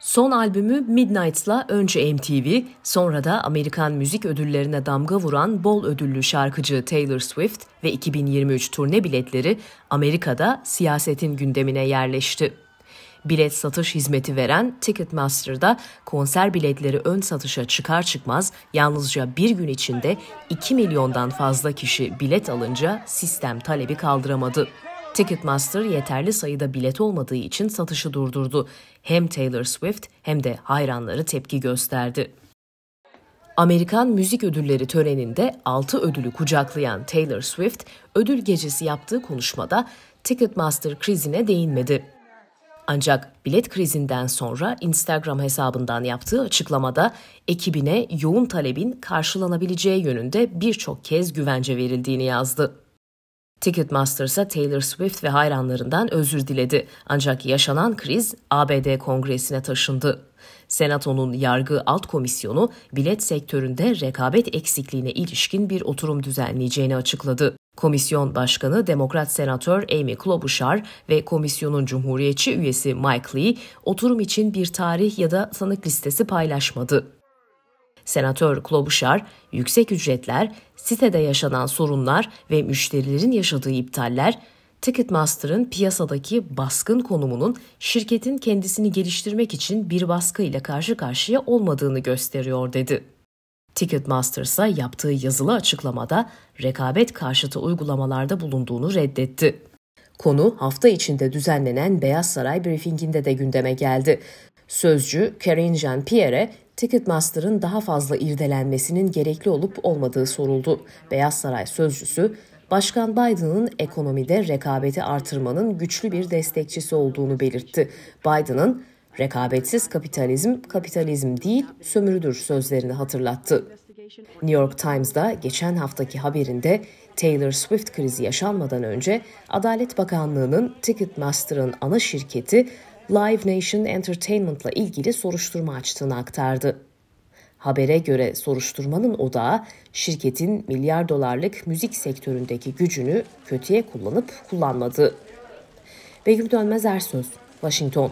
Son albümü Midnight'la önce MTV, sonra da Amerikan müzik ödüllerine damga vuran bol ödüllü şarkıcı Taylor Swift ve 2023 turne biletleri Amerika'da siyasetin gündemine yerleşti. Bilet satış hizmeti veren Ticketmaster'da konser biletleri ön satışa çıkar çıkmaz yalnızca bir gün içinde 2 milyondan fazla kişi bilet alınca sistem talebi kaldıramadı. Ticketmaster yeterli sayıda bilet olmadığı için satışı durdurdu. Hem Taylor Swift hem de hayranları tepki gösterdi. Amerikan Müzik Ödülleri töreninde 6 ödülü kucaklayan Taylor Swift, ödül gecesi yaptığı konuşmada Ticketmaster krizine değinmedi. Ancak bilet krizinden sonra Instagram hesabından yaptığı açıklamada ekibine yoğun talebin karşılanabileceği yönünde birçok kez güvence verildiğini yazdı. Ticketmaster'sa Taylor Swift ve hayranlarından özür diledi. Ancak yaşanan kriz ABD Kongresi'ne taşındı. Senato'nun yargı alt komisyonu bilet sektöründe rekabet eksikliğine ilişkin bir oturum düzenleyeceğini açıkladı. Komisyon Başkanı Demokrat Senatör Amy Klobuchar ve komisyonun Cumhuriyetçi üyesi Mike Lee oturum için bir tarih ya da sanık listesi paylaşmadı. Senatör Klobuchar, yüksek ücretler, sitede yaşanan sorunlar ve müşterilerin yaşadığı iptaller, Ticketmaster'ın piyasadaki baskın konumunun şirketin kendisini geliştirmek için bir baskı ile karşı karşıya olmadığını gösteriyor dedi. Ticketmaster ise yaptığı yazılı açıklamada rekabet karşıtı uygulamalarda bulunduğunu reddetti. Konu hafta içinde düzenlenen Beyaz Saray briefinginde de gündeme geldi. Sözcü Karine Jean-Pierre, Ticketmaster'ın daha fazla irdelenmesinin gerekli olup olmadığı soruldu. Beyaz Saray sözcüsü, Başkan Biden'ın ekonomide rekabeti artırmanın güçlü bir destekçisi olduğunu belirtti. Biden'ın rekabetsiz kapitalizm kapitalizm değil sömürüdür sözlerini hatırlattı. New York Times'da geçen haftaki haberinde Taylor Swift krizi yaşanmadan önce Adalet Bakanlığı'nın Ticketmaster'ın ana şirketi Live Nation Entertainment'la ilgili soruşturma açtığını aktardı. Habere göre soruşturmanın odağı şirketin milyar dolarlık müzik sektöründeki gücünü kötüye kullanıp kullanmadığı. Begüm Dönmez Ersöz, Washington.